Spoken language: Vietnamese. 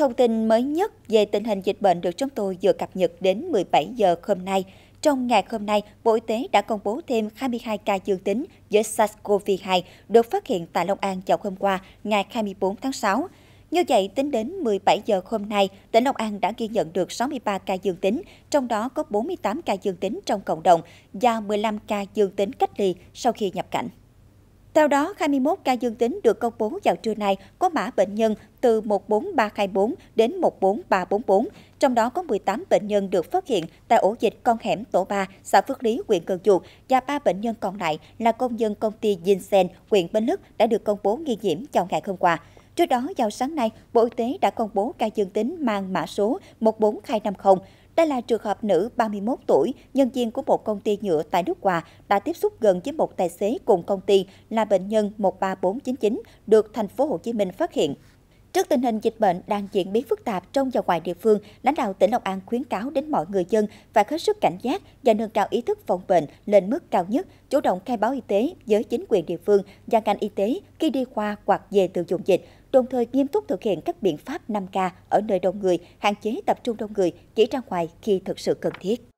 Thông tin mới nhất về tình hình dịch bệnh được chúng tôi vừa cập nhật đến 17 giờ hôm nay. Trong ngày hôm nay, Bộ Y tế đã công bố thêm 22 ca dương tính với SARS-CoV-2 được phát hiện tại Long An vào hôm qua, ngày 24 tháng 6. Như vậy, tính đến 17 giờ hôm nay, tỉnh Long An đã ghi nhận được 63 ca dương tính, trong đó có 48 ca dương tính trong cộng đồng và 15 ca dương tính cách ly sau khi nhập cảnh. Theo đó, 21 ca dương tính được công bố vào trưa nay có mã bệnh nhân từ 14324 đến 14344, trong đó có 18 bệnh nhân được phát hiện tại ổ dịch Con Hẻm Tổ 3, xã Phước Lý, huyện Cần Duộc và 3 bệnh nhân còn lại là công nhân công ty Ginseng, huyện Bến Lức đã được công bố nghi nhiễm trong ngày hôm qua. Trước đó, vào sáng nay, Bộ Y tế đã công bố ca dương tính mang mã số 14250. Đây là trường hợp nữ 31 tuổi, nhân viên của một công ty nhựa tại nước Hòa đã tiếp xúc gần với một tài xế cùng công ty là bệnh nhân 13499 được thành phố Hồ Chí Minh phát hiện. Trước tình hình dịch bệnh đang diễn biến phức tạp trong và ngoài địa phương, lãnh đạo tỉnh Long An khuyến cáo đến mọi người dân phải hết sức cảnh giác và nâng cao ý thức phòng bệnh lên mức cao nhất, chủ động khai báo y tế với chính quyền địa phương và ngành y tế khi đi qua hoặc về từ vùng dịch, đồng thời nghiêm túc thực hiện các biện pháp 5K ở nơi đông người, hạn chế tập trung đông người, chỉ ra ngoài khi thực sự cần thiết.